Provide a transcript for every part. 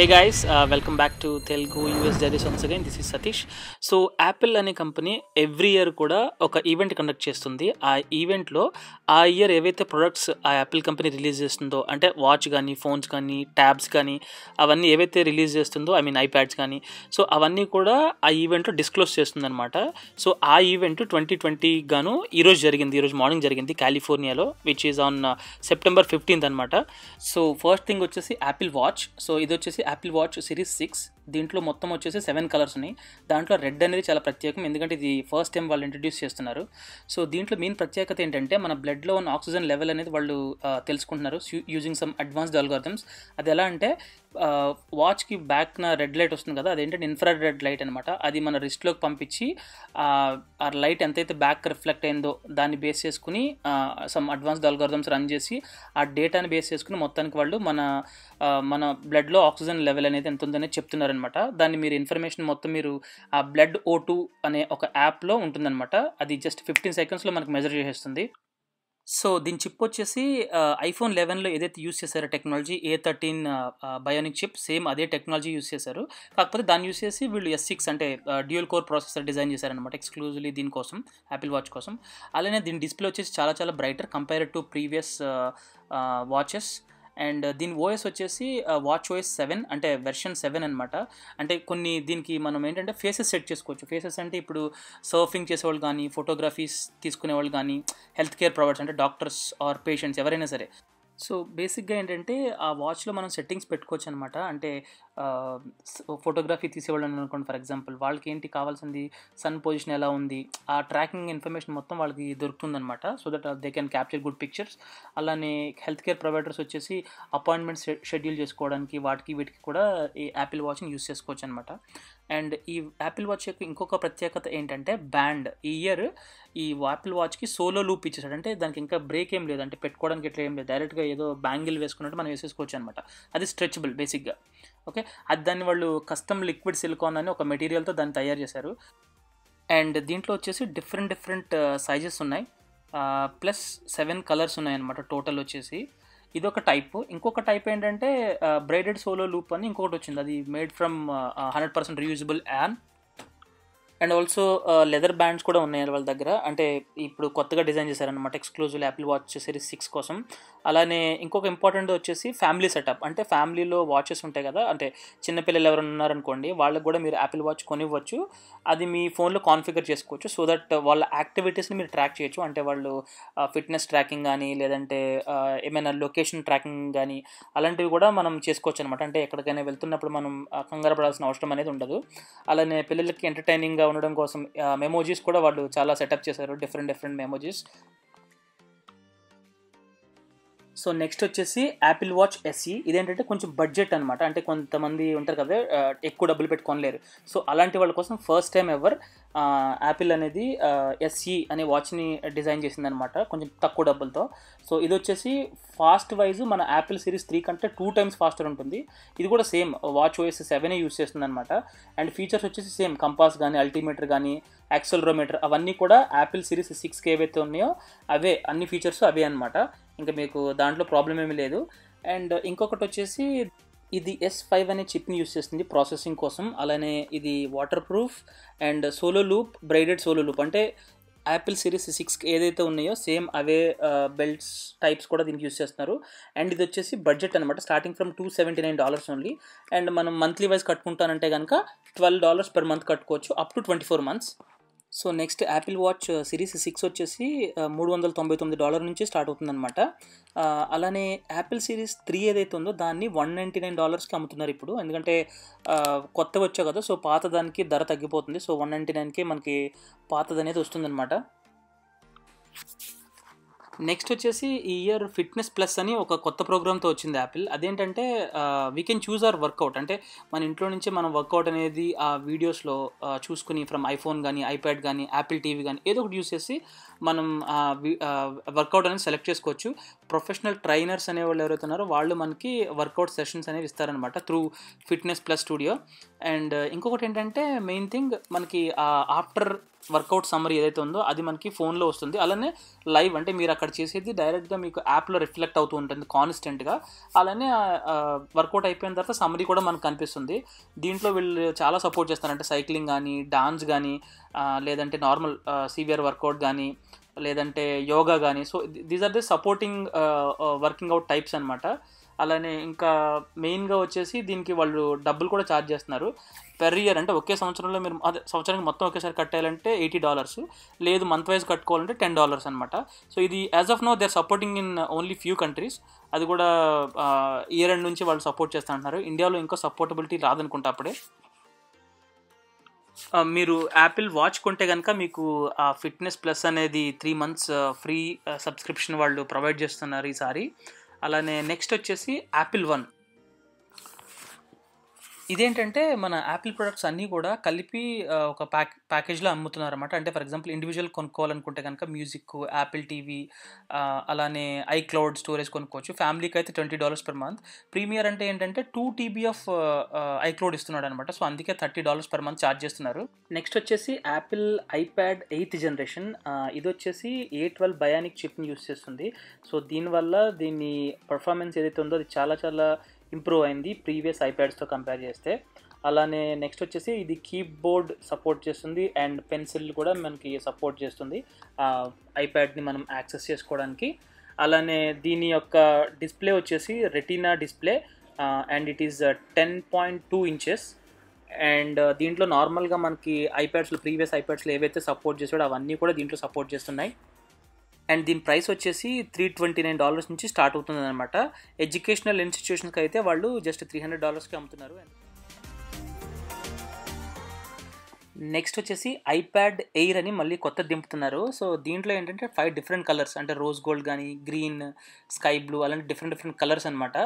hey guys welcome back to Telugu US diaries once again this is Satish so Apple అనే company every year కూడా ఒక event conduct చేస్తుంది ఆ ఈవెంట్లో ఆ ఇయర్ ఏవైతే ప్రొడక్ట్స్ ఆ యాపిల్ కంపెనీ రిలీజ్ చేస్తుందో అంటే వాచ్ కానీ ఫోన్స్ కానీ ట్యాబ్స్ కానీ అవన్నీ ఏవైతే రిలీజ్ చేస్తుందో ఐ మీన్ ఐప్యాడ్స్ కానీ సో అవన్నీ కూడా ఆ ఈవెంట్లో డిస్క్లోజ్ చేస్తుందన్నమాట సో ఆ ఈవెంట్ ట్వంటీ ట్వంటీ గాను ఈరోజు జరిగింది ఈరోజు మార్నింగ్ జరిగింది కాలిఫోర్నియాలో which is on September fifteenth అనమాట సో ఫస్ట్ థింగ్ వచ్చేసి యాపిల్ వాచ్ సో ఇది వచ్చేసి యాపిల్ వాచ్ సిరీస్ సిక్స్ దీంట్లో మొత్తం వచ్చేసి సెవెన్ కలర్స్ ఉన్నాయి దాంట్లో రెడ్ అనేది చాలా ప్రత్యేకం ఎందుకంటే ఇది ఫస్ట్ టైం వాళ్ళు ఇంట్రడ్యూస్ చేస్తున్నారు సో దీంట్లో మెయిన్ ప్రత్యేకత ఏంటంటే మన బ్లడ్లో ఉన్న ఆక్సిజన్ లెవెల్ అనేది వాళ్ళు తెలుసుకుంటున్నారు యూజింగ్ సమ్ అడ్వాన్స్డ్ అల్గార్థమ్స్ అది ఎలా అంటే వాచ్కి బ్యాక్న రెడ్ లైట్ వస్తుంది కదా అదేంటంటే ఇన్ఫ్రా రెడ్ లైట్ అనమాట అది మన రిస్ట్లోకి పంపించి ఆ లైట్ ఎంతైతే బ్యాక్ రిఫ్లెక్ట్ అయిందో దాన్ని బేస్ చేసుకుని సమ్ అడ్వాన్స్డ్ అల్గోరిథమ్స్ రన్ చేసి ఆ డేటాని బేస్ చేసుకుని మొత్తానికి వాళ్ళు మన మన బ్లడ్లో ఆక్సిజన్ లెవెల్ అనేది ఎంత ఉందని చెప్తున్నారనమాట దాన్ని మీరు ఇన్ఫర్మేషన్ మొత్తం మీరు ఆ బ్లడ్ ఓ టూ అనే ఒక యాప్లో ఉంటుందన్నమాట అది జస్ట్ ఫిఫ్టీన్ సెకండ్స్లో మనకు మెజర్ చేసేస్తుంది సో దీని చిప్ వచ్చేసి ఐఫోన్ లెవెన్లో ఏదైతే యూస్ చేశారో technology A thirteen bionic chip same అదే టెక్నాలజీ యూస్ చేశారు కాకపోతే దాన్ని యూస్ చేసి వీళ్ళు ఎస్ సిక్స్ అంటే డ్యూల్ కోర్ ప్రాసెసర్ డిజైన్ చేశారనమాట ఎక్స్క్లూజివ్లీ దీనికోసం యాపిల్ వాచ్ కోసం అలానే దీని డిస్ప్లే వచ్చేసి చాలా చాలా brighter compared to previous watches and దీని ఓఎస్ వచ్చేసి వాచ్ ఓఎస్ సెవెన్ అంటే వెర్షన్ సెవెన్ అనమాట అంటే కొన్ని దీనికి మనం ఏంటంటే ఫేసెస్ సెట్ చేసుకోవచ్చు ఫేసెస్ అంటే ఇప్పుడు సర్ఫింగ్ చేసేవాళ్ళు కానీ ఫోటోగ్రఫీస్ తీసుకునే వాళ్ళు కానీ హెల్త్ కేర్ ప్రొవైడర్స్ అంటే డాక్టర్స్ ఆర్ పేషెంట్స్ ఎవరైనా సరే సో బేసిక్గా ఏంటంటే ఆ వాచ్లో మనం సెట్టింగ్స్ పెట్టుకోవచ్చు అనమాట అంటే ఫోటోగ్రఫీ తీసేవాళ్ళని అనుకోండి ఫర్ ఎగ్జాంపుల్ వాళ్ళకి ఏంటి కావాల్సింది సన్ పొజిషన్ ఎలా ఉంది ఆ ట్రాకింగ్ ఇన్ఫర్మేషన్ మొత్తం వాళ్ళకి అనమాట so that they can capture good pictures అలానే హెల్త్ కేర్ ప్రొవైడర్స్ వచ్చేసి అపాయింట్మెంట్స్ షెడ్యూల్ చేసుకోవడానికి వాటికి వీటికి కూడా ఈ యాపిల్ వాచ్ని యూస్ చేసుకోవచ్చు అనమాట అండ్ ఈ యాపిల్ వాచ్ యొక్క ఇంకొక ప్రత్యేకత ఏంటంటే బ్యాండ్ ఈ ఇయర్ ఈ యాపిల్ వాచ్కి సోలో లూప్ ఇచ్చేసాడు అంటే దానికి ఇంకా బ్రేక్ ఏం లేదు అంటే పెట్టుకోవడానికి ఎట్లా ఏం లేదు డైరెక్ట్గా ఏదో బ్యాంగిల్ వేసుకున్నట్టు మనం వేసేసుకోవచ్చు అనమాట అది స్ట్రెచబుల్ బేసిక్గా ఓకే అది దాన్ని వాళ్ళు కస్టమ్ లిక్విడ్ సిలికాన్ అని ఒక మెటీరియల్తో దాన్ని తయారు చేశారు అండ్ దీంట్లో వచ్చేసి డిఫరెంట్ డిఫరెంట్ సైజెస్ ఉన్నాయి ప్లస్ సెవెన్ కలర్స్ ఉన్నాయన్నమాట టోటల్ వచ్చేసి ఇది ఒక టైప్ ఇంకొక టైప్ ఏంటంటే బ్రైడెడ్ సోలో లూప్ అని ఇంకొకటి వచ్చింది అది made from hundred percent reusable yarn and also leather bands కూడా ఉన్నాయి వాళ్ళ దగ్గర అంటే ఇప్పుడు కొత్తగా డిజైన్ చేశారనమాట exclusive Apple watch series six కోసం అలానే ఇంకొక ఇంపార్టెంట్ వచ్చేసి ఫ్యామిలీ సెటప్ అంటే ఫ్యామిలీలో వాచెస్ ఉంటాయి కదా అంటే చిన్నపిల్లలు ఎవరైనా ఉన్నారనుకోండి వాళ్ళకి కూడా మీరు యాపిల్ వాచ్ కొనివ్వచ్చు అది మీ ఫోన్లో కాన్ఫిగర్ చేసుకోవచ్చు సో దట్ వాళ్ళ యాక్టివిటీస్ని మీరు ట్రాక్ చేయొచ్చు అంటే వాళ్ళు ఫిట్నెస్ ట్రాకింగ్ కానీ లేదంటే ఏమైనా లొకేషన్ ట్రాకింగ్ కానీ అలాంటివి కూడా మనం చేసుకోవచ్చు అనమాట అంటే ఎక్కడికైనా వెళ్తున్నప్పుడు మనం కంగారు అవసరం అనేది ఉండదు అలానే పిల్లలకి ఎంటర్టైనింగ్గా ఉండడం కోసం మెమోజీస్ కూడా వాళ్ళు చాలా సెటప్ చేశారు different different memojis so next వచ్చేసి యాపిల్ వాచ్ ఎస్ఈ ఇదేంటంటే కొంచెం బడ్జెట్ అనమాట అంటే కొంతమంది ఉంటారు కదా ఎక్కువ డబ్బులు పెట్టుకోలేరు సో అలాంటి వాళ్ళ కోసం ఫస్ట్ టైం ఎవర్ యాపిల్ అనేది ఎస్ఈ e అనే వాచ్ని డిజైన్ చేసిందనమాట కొంచెం తక్కువ డబ్బులతో సో ఇది వచ్చేసి ఫాస్ట్ వైజ్ మన యాపిల్ సిరీస్ త్రీ కంటే టూ టైమ్స్ ఫాస్టర్ ఉంటుంది ఇది కూడా same watch wise seven use చేస్తుంది అనమాట అండ్ ఫీచర్స్ వచ్చేసి సేమ్ కంపాస్ కానీ అల్టీమీటర్ కానీ యాక్సెలరోమీటర్ అవన్నీ కూడా యాపిల్ సిరీస్ సిక్స్కి ఏవైతే ఉన్నాయో అవే అన్ని ఫీచర్స్ అవే అనమాట ఇంకా మీకు దాంట్లో ప్రాబ్లం ఏమీ లేదు అండ్ ఇంకొకటి వచ్చేసి ఇది ఎస్ ఫైవ్ అనే చిప్ని యూస్ చేస్తుంది ప్రాసెసింగ్ కోసం అలానే ఇది water proof and solo loop braided solo loop అంటే యాపిల్ సిరీస్ సిక్స్ ఏదైతే ఉన్నాయో సేమ్ అవే బెల్ట్స్ టైప్స్ కూడా దీనికి యూస్ చేస్తున్నారు అండ్ ఇది వచ్చేసి బడ్జెట్ అనమాట starting from two seventy nine dollars only and మనం మంత్లీ వైజ్ కట్టుకుంటానంటే కనుక ట్వెల్వ్ డాలర్స్ పర్ మంత్ కట్టుకోవచ్చు up to twenty four months so next Apple watch uh, series six వచ్చేసి uh, మూడు వందల తొంభై తొమ్మిది డాలర్ నుంచి స్టార్ట్ అవుతుందన్నమాట uh, అలానే యాపిల్ సిరీస్ త్రీ ఏదైతే ఉందో దాన్ని వన్ నైంటీ నైన్ డాలర్స్కి అమ్ముతున్నారు ఇప్పుడు ఎందుకంటే కొత్త వచ్చావు కదా సో పాత దానికి ధర తగ్గిపోతుంది సో వన్ నైంటీ నైన్కి మనకి పాతది అనేది వస్తుందన్నమాట నెక్స్ట్ వచ్చేసి ఈ ఇయర్ ఫిట్నెస్ ప్లస్ అని ఒక కొత్త ప్రోగ్రామ్తో వచ్చింది యాపిల్ అదేంటంటే we can choose our workout అంటే మన ఇంట్లో నుంచి మనం వర్కౌట్ అనేది ఆ వీడియోస్లో చూసుకుని ఫ్రమ్ ఐఫోన్ కానీ ఐప్యాడ్ కానీ యాపిల్ టీవీ కానీ ఏదో ఒకటి యూస్ చేసి మనం వర్కౌట్ అనేది సెలెక్ట్ చేసుకోవచ్చు ప్రొఫెషనల్ ట్రైనర్స్ అనే వాళ్ళు ఎవరైతే ఉన్నారో వాళ్ళు మనకి వర్కౌట్ సెషన్స్ అనేవి ఇస్తారనమాట through fitness plus studio and ఇంకొకటి ఏంటంటే మెయిన్ థింగ్ మనకి ఆఫ్టర్ వర్కౌట్ సమ్మరీ ఏదైతే ఉందో అది మనకి ఫోన్లో వస్తుంది అలానే లైవ్ అంటే మీరు అక్కడ చేసేది డైరెక్ట్గా మీకు యాప్లో రిఫ్లెక్ట్ అవుతూ ఉంటుంది కాన్స్టెంట్గా అలానే వర్కౌట్ అయిపోయిన తర్వాత సమ్మరీ కూడా మనకు కనిపిస్తుంది దీంట్లో వీళ్ళు చాలా సపోర్ట్ చేస్తారంటే సైక్లింగ్ కానీ డాన్స్ కానీ లేదంటే నార్మల్ సివియర్ వర్కౌట్ కానీ లేదంటే యోగా కానీ so these are the supporting working out types అనమాట అలానే ఇంకా మెయిన్గా వచ్చేసి దీనికి వాళ్ళు డబ్బులు కూడా ఛార్జ్ చేస్తున్నారు పెర్ ఇయర్ అంటే ఒకే సంవత్సరంలో మీరు అదే సంవత్సరానికి మొత్తం ఒకేసారి కట్టాలంటే ఎయిటీ డాలర్స్ లేదు మంత్ వైజ్ కట్టుకోవాలంటే టెన్ డాలర్స్ అనమాట సో ఇది as of now there supporting in only few countries అది కూడా ఇయర్ ఎండ్ నుంచి వాళ్ళు సపోర్ట్ చేస్తా అంటున్నారు ఇండియాలో ఇంకా సపోర్టబిలిటీ రాదనుకుంటా అప్పుడే మీరు యాపిల్ వాచ్ కొంటే కనుక మీకు ఆ ఫిట్నెస్ ప్లస్ అనేది త్రీ మంత్స్ ఫ్రీ సబ్స్క్రిప్షన్ వాళ్ళు ప్రొవైడ్ చేస్తున్నారు ఈసారి అలానే నెక్స్ట్ వచ్చేసి యాపిల్ వన్ ఇదేంటంటే మన యాపిల్ ప్రొడక్ట్స్ అన్నీ కూడా కలిపి ఒక ప్యాక్ ప్యాకేజ్లో అమ్ముతున్నారు అనమాట అంటే ఫర్ ఎగ్జాంపుల్ ఇండివిజువల్ కొనుక్కోవాలనుకుంటే కనుక మ్యూజిక్ యాపిల్ టీవీ అలానే క్లౌడ్ స్టోరేజ్ కొనుక్కోవచ్చు ఫ్యామిలీకి అయితే twenty dollars per month premier అంటే ఏంటంటే టూ టీబీ ఆఫ్ క్లౌడ్ ఇస్తున్నాడు అనమాట సో అందుకే thirty dollars per month charge చేస్తున్నారు నెక్స్ట్ వచ్చేసి యాపిల్ ఐప్యాడ్ ఎయిత్ జనరేషన్ ఇది వచ్చేసి ఏ ట్వెల్వ్ బయానిక్ చిప్ని యూస్ చేస్తుంది సో దీనివల్ల దీన్ని పర్ఫార్మెన్స్ ఏదైతే ఉందో అది చాలా చాలా ఇంప్రూవ్ అయింది ప్రీవియస్ ఐప్యాడ్స్తో కంపేర్ చేస్తే అలానే నెక్స్ట్ వచ్చేసి ఇది కీబోర్డ్ సపోర్ట్ చేస్తుంది అండ్ పెన్సిల్ కూడా మనకి సపోర్ట్ చేస్తుంది ఐప్యాడ్ని మనం యాక్సెస్ చేసుకోవడానికి అలానే దీని యొక్క డిస్ప్లే వచ్చేసి retina display and it is ten point two inches and దీంట్లో నార్మల్గా మనకి ఐప్యాడ్స్లో ప్రీవియస్ ఐప్యాడ్స్లో ఏవైతే సపోర్ట్ చేసాడో అవన్నీ కూడా దీంట్లో సపోర్ట్ చేస్తున్నాయి అండ్ దీని ప్రైస్ వచ్చేసి త్రీ ట్వంటీ నైన్ డాలర్స్ నుంచి స్టార్ట్ అవుతుంది అనమాట ఎడ్యుకేషనల్ ఇన్స్టిట్యూషన్కి అయితే వాళ్ళు జస్ట్ త్రీ హండ్రెడ్ డాలర్స్కి అమ్ముతున్నారు నెక్స్ట్ వచ్చేసి ఐప్యాడ్ ఎయిర్ అని మళ్ళీ కొత్త దింపుతున్నారు సో దీంట్లో ఏంటంటే ఫైవ్ డిఫరెంట్ కలర్స్ అంటే రోజ్ గోల్డ్ కానీ గ్రీన్ స్కై బ్లూ అలాంటి డిఫరెంట్ డిఫరెంట్ కలర్స్ అనమాట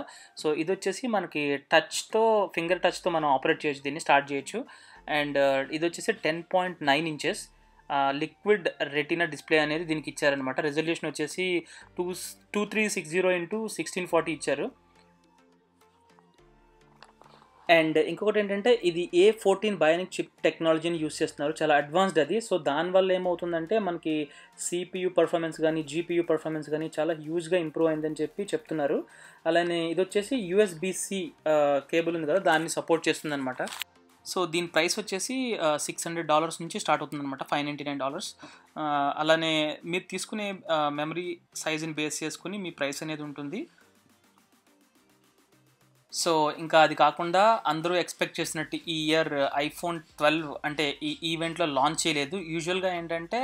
సో ఇది వచ్చేసి మనకి టచ్తో ఫింగర్ టచ్తో మనం ఆపరేట్ చేయొచ్చు దీన్ని స్టార్ట్ చేయొచ్చు అండ్ uh, ఇది వచ్చేసి ten point nine inches liquid retina display అనేది దీనికి ఇచ్చారనమాట రెజల్యూషన్ వచ్చేసి two two three six zero into sixteen forty ఇచ్చారు అండ్ ఇంకొకటి ఏంటంటే ఇది ఏ ఫోర్టీన్ బయోనిక్ చిప్ టెక్నాలజీని యూస్ చేస్తున్నారు చాలా అడ్వాన్స్డ్ అది సో దానివల్ల ఏమవుతుందంటే మనకి సిపియు పర్ఫార్మెన్స్ కానీ జీపీయూ పర్ఫార్మెన్స్ కానీ చాలా హ్యూజ్గా ఇంప్రూవ్ అయిందని చెప్పి చెప్తున్నారు అలానే ఇది వచ్చేసి యూఎస్బిసి కేబుల్ ఉంది కదా దాన్ని సపోర్ట్ చేస్తుందనమాట సో దీని ప్రైస్ వచ్చేసి సిక్స్ హండ్రెడ్ డాలర్స్ నుంచి స్టార్ట్ అవుతుంది అనమాట ఫైవ్ నైంటీ నైన్ డాలర్స్ అలానే మీరు తీసుకునే మెమరీ సైజ్ని బేస్ చేసుకుని మీ ప్రైస్ అనేది ఉంటుంది సో ఇంకా అది కాకుండా అందరూ ఎక్స్పెక్ట్ చేసినట్టు ఈ ఇయర్ ఐఫోన్ ట్వెల్వ్ అంటే ఈ ఈవెంట్లో లాంచ్ చేయలేదు యూజువల్గా ఏంటంటే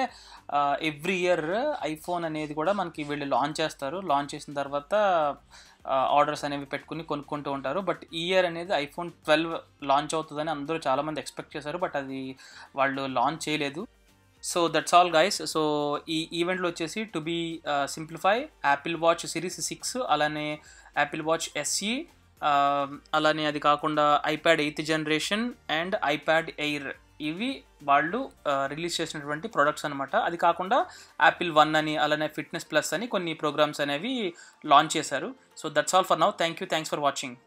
ఎవ్రీ ఇయర్ ఐఫోన్ అనేది కూడా మనకి వీళ్ళు లాంచ్ చేస్తారు లాంచ్ చేసిన తర్వాత ఆర్డర్స్ అనేవి పెట్టుకుని కొనుక్కుంటూ ఉంటారు బట్ ఈ ఇయర్ అనేది ఐఫోన్ ట్వెల్వ్ లాంచ్ అవుతుందని అందరూ చాలామంది ఎక్స్పెక్ట్ చేశారు బట్ అది వాళ్ళు లాంచ్ చేయలేదు so that's all guys so ఈ ఈవెంట్లో వచ్చేసి to be simplify Apple watch series six అలానే యాపిల్ వాచ్ ఎస్ఈ అలానే అది కాకుండా iPad eighth generation and iPad air ఇవి వాళ్ళు రిలీజ్ చేసినటువంటి ప్రొడక్ట్స్ అనమాట అది కాకుండా యాపిల్ వన్ అని అలానే ఫిట్నెస్ ప్లస్ అని కొన్ని ప్రోగ్రామ్స్ అనేవి లాంచ్ చేశారు so that's all for now thank you thanks for watching